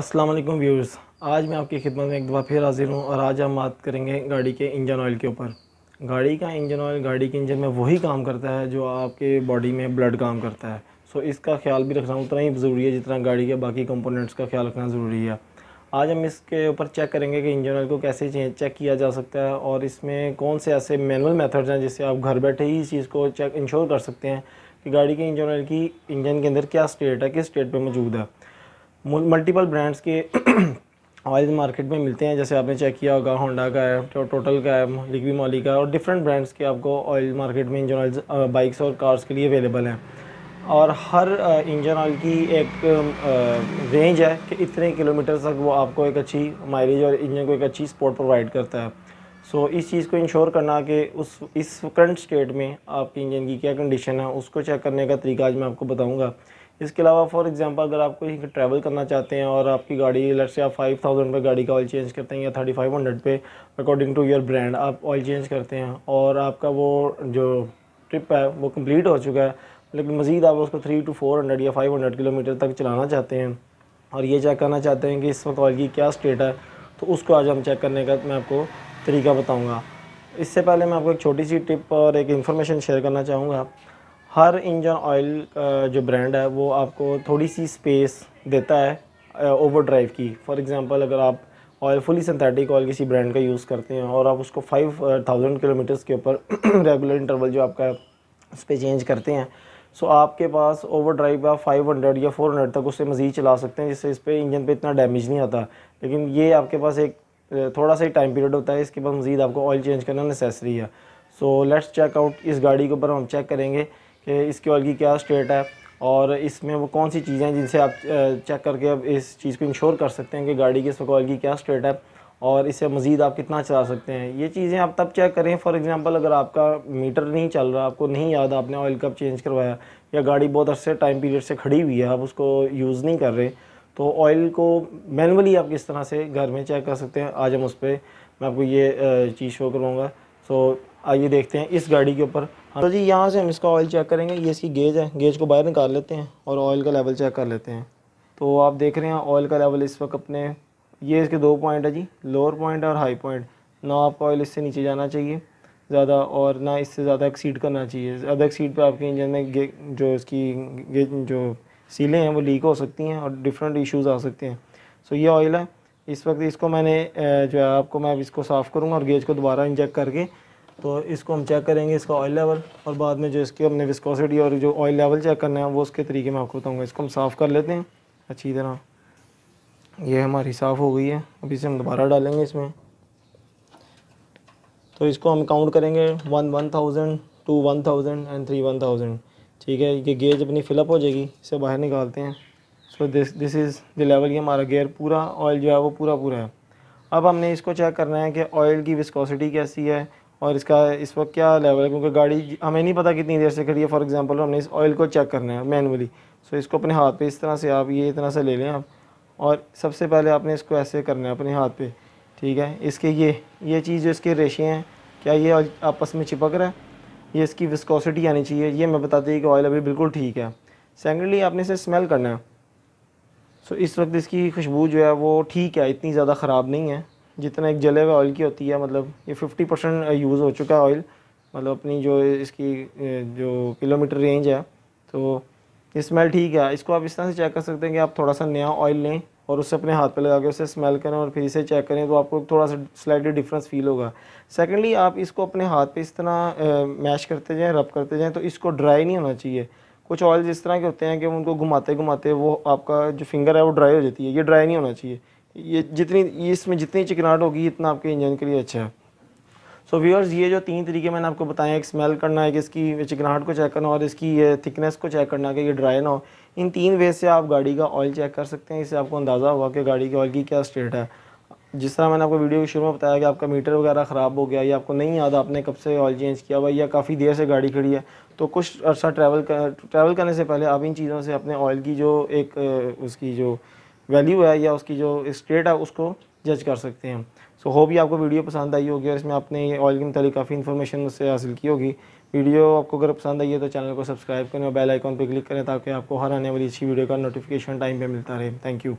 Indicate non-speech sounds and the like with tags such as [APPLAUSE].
अस्सलाम वालेकुम व्यूअर्स आज मैं आपकी खिदमत में एक दफ़ा फिर हाजिर हूँ और आज हम बात करेंगे गाड़ी के इंजन ऑयल के ऊपर गाड़ी का इंजन ऑयल गाड़ी के इंजन में वही काम करता है जो आपके बॉडी में ब्लड काम करता है सो इसका ख्याल भी रखना उतना ही ज़रूरी है जितना गाड़ी के बाकी कंपोनेंट्स का ख्याल रखना ज़रूरी है आज हम इसके ऊपर चेक करेंगे कि इंजन ऑयल को कैसे चेक किया जा सकता है और इसमें कौन से ऐसे मैनुअल मैथड्स हैं जिससे आप घर बैठे ही इस चीज़ को चेक इंश्योर कर सकते हैं कि गाड़ी के इंजन ऑयल की इंजन के अंदर क्या स्टेट है किस स्टेट पर मौजूद है मल्टीपल ब्रांड्स के ऑयल [CLEARS THROAT] मार्केट में मिलते हैं जैसे आपने चेक किया होगा होंडा का है तो टोटल का है लिक्वी मॉली का और डिफरेंट ब्रांड्स के आपको ऑयल मार्केट में इंजन ऑयल बाइक्स और कार्स के लिए अवेलेबल हैं और हर इंजन ऑयल की एक रेंज है कि इतने किलोमीटर तक वो आपको एक अच्छी माइलेज और इंजन को एक अच्छी सपोर्ट प्रोवाइड करता है सो so, इस चीज़ को इंश्योर करना कि उस इस करंट स्टेट में आपके इंजन की क्या कंडीशन है उसको चेक करने का तरीका आज मैं आपको बताऊँगा इसके अलावा फॉर एग्जांपल अगर आप कहीं ट्रैवल करना चाहते हैं और आपकी गाड़ी लट से आप फाइव थाउजेंड पर गाड़ी का ऑयल चेंज करते हैं या थर्टी फाइव हंड्रेड पे अकॉर्डिंग टू योर ब्रांड आप ऑयल चेंज करते हैं और आपका वो जो ट्रिप है वो कम्प्लीट हो चुका है लेकिन मज़ीद आप उसको थ्री टू फोर हंड्रेड या फाइव हंड्रेड किलोमीटर तक चलाना चाहते हैं और ये चेक करना चाहते हैं कि इस वक्त ऑयल की क्या स्टेट है तो उसको आज हम चेक करने का मैं आपको तरीका बताऊँगा इससे पहले मैं आपको एक छोटी सी टिप और एक इन्फॉर्मेशन शेयर करना चाहूँगा हर इंजन ऑयल जो ब्रांड है वो आपको थोड़ी सी स्पेस देता है ओवर ड्राइव की फॉर एग्ज़ाम्पल अगर आप ऑयल फुली सिंथेटिक ऑयल किसी ब्रांड का यूज़ करते हैं और आप उसको फाइव थाउजेंड किलोमीटर्स के ऊपर रेगुलर [CLEARS THROAT] इंटरवल जो आपका उस पर चेंज करते हैं सो आपके पास ओवर ड्राइव आप फाइव हंड्रेड या फ़ोर हंड्रेड तक उससे मज़ीद चला सकते हैं जिससे इस पर इंजन पर इतना डैमेज नहीं आता लेकिन ये आपके पास एक थोड़ा सा ही टाइम पीरियड होता है इसके बाद मज़ीद आपको ऑयल चेंज करना नेसेसरी है सो लेट्स चेक आउट इस गाड़ी के ऊपर हम चेक करेंगे इसके ऑयल की क्या स्टेट है और इसमें वो कौन सी चीज़ें हैं जिनसे आप चेक करके अब इस चीज़ को इंश्योर कर सकते हैं कि गाड़ी की वक्त ऑयल की क्या स्टेट है और इसे मज़ीद आप कितना चला सकते हैं ये चीज़ें आप तब चेक करें फॉर एग्ज़ाम्पल अगर आपका मीटर नहीं चल रहा आपको नहीं याद आपने ऑयल कब चेंज करवाया या गाड़ी बहुत अरसे टाइम पीरियड से खड़ी हुई है आप उसको यूज़ नहीं कर रहे तो ऑयल को मैनुअली आप किस तरह से घर में चेक कर सकते हैं आज हम उस पर मैं आपको ये चीज़ शो करवाऊँगा सो आइए देखते हैं इस गाड़ी के ऊपर हाँ। तो जी यहाँ से हम इसका ऑयल चेक करेंगे ये इसकी गेज है गेज को बाहर निकाल लेते हैं और ऑयल का लेवल चेक कर लेते हैं तो आप देख रहे हैं ऑयल का लेवल इस वक्त अपने ये इसके दो पॉइंट है जी लोअर पॉइंट और हाई पॉइंट ना आपका ऑयल इससे नीचे जाना चाहिए ज़्यादा और ना इससे ज़्यादा एक्सीड करना चाहिए ज़्यादा एक्सीड पर आपके इंजन में जो इसकी जो सीलें हैं वो लीक हो सकती हैं और डिफरेंट इश्यूज आ सकते हैं सो ये ऑयल है इस वक्त इसको मैंने जो है आपको मैं इसको साफ़ करूँगा और गेज को दोबारा इंजेक्ट करके तो इसको हम चेक करेंगे इसका ऑयल लेवल और बाद में जो इसकी हमने विस्कोसिटी और जो ऑयल लेवल चेक करना है वो उसके तरीके में आपको बताऊँगा इसको हम साफ़ कर लेते हैं अच्छी तरह ये हमारी साफ़ हो गई है अब इसे हम दोबारा डालेंगे इसमें तो इसको हम काउंट करेंगे one one thousand two one thousand and three one thousand ठीक है ये गेज अपनी फिलअप हो जाएगी इसे बाहर निकालते हैं so this this is the level ये हमारा गेयर पूरा ऑयल जो है वो पूरा पूरा है अब हमने इसको चेक करना है कि ऑयल की विस्कोसिटी कैसी है और इसका इस वक्त क्या लेवल है क्योंकि गाड़ी हमें नहीं पता कितनी देर से खड़ी है फॉर एग्जांपल हमने इस ऑयल को चेक करना है मैनुअली सो इसको अपने हाथ पे इस तरह से आप ये इतना सा ले लें आप और सबसे पहले आपने इसको ऐसे करना है अपने हाथ पे ठीक है इसके ये ये चीज़ जो इसके रेशे हैं क्या ये आपस में चिपक रहा है ये इसकी विस्कोसिटी आनी चाहिए ये मैं बताती है कि ऑयल अभी बिल्कुल ठीक है सेकेंडली आपने इसे स्मेल करना है सो इस वक्त इसकी खुशबू जो है वो ठीक है इतनी ज़्यादा ख़राब नहीं है जितना एक जले हुए ऑयल की होती है मतलब ये 50 परसेंट यूज़ हो चुका है ऑयल मतलब अपनी जो इसकी uh, जो किलोमीटर रेंज है तो ये स्मेल ठीक है इसको आप इस तरह से चेक कर सकते हैं कि आप थोड़ा सा नया ऑयल लें और उसे अपने हाथ पे लगा के उसे स्मेल करें और फिर इसे चेक करें तो आपको थोड़ा सा स्लाइटली डिफरेंस फील होगा सेकेंडली आप इसको अपने हाथ पे इस तरह मैश uh, करते जाएँ रब करते जाएँ तो इसको ड्राई नहीं होना चाहिए कुछ ऑयल्स इस तरह के होते हैं कि उनको घुमाते घुमाते वो आपका जो फिंगर है वो ड्राई हो जाती है ये ड्राई नहीं होना चाहिए ये जितनी ये इसमें जितनी चिकनाहट होगी इतना आपके इंजन के लिए अच्छा है सो so व्यूअर्स ये जो तीन तरीके मैंने आपको बताया एक स्मेल करना है कि इसकी चिकनाहट को चेक करना और इसकी ये थिकनेस को चेक करना है कि ये ड्राई ना हो इन तीन वे से आप गाड़ी का ऑयल चेक कर सकते हैं इससे आपको अंदाज़ा होगा कि गाड़ी की ऑयल की क्या स्टेट है जिस तरह मैंने आपको वीडियो के शुरू में बताया कि आपका मीटर वगैरह ख़राब हो गया या आपको नहीं याद आपने कब से ऑयल चेंज किया हुआ या काफ़ी देर से गाड़ी खड़ी है तो कुछ अर्सा ट्रैवल कर ट्रैवल करने से पहले आप इन चीज़ों से अपने ऑयल की जो एक उसकी जो वैल्यू है या उसकी जो स्टेट है उसको जज कर सकते हैं सो होप ये आपको वीडियो पसंद आई होगी और इसमें आपने ऑयल के मतलब काफ़ी इन्फॉर्मेशन मुझसे हासिल की होगी वीडियो आपको अगर पसंद आई है तो चैनल को सब्सक्राइब करें और बेल आइकॉन पर क्लिक करें ताकि आपको हर आने वाली अच्छी वीडियो का नोटिफिकेशन टाइम पर मिलता रहे थैंक यू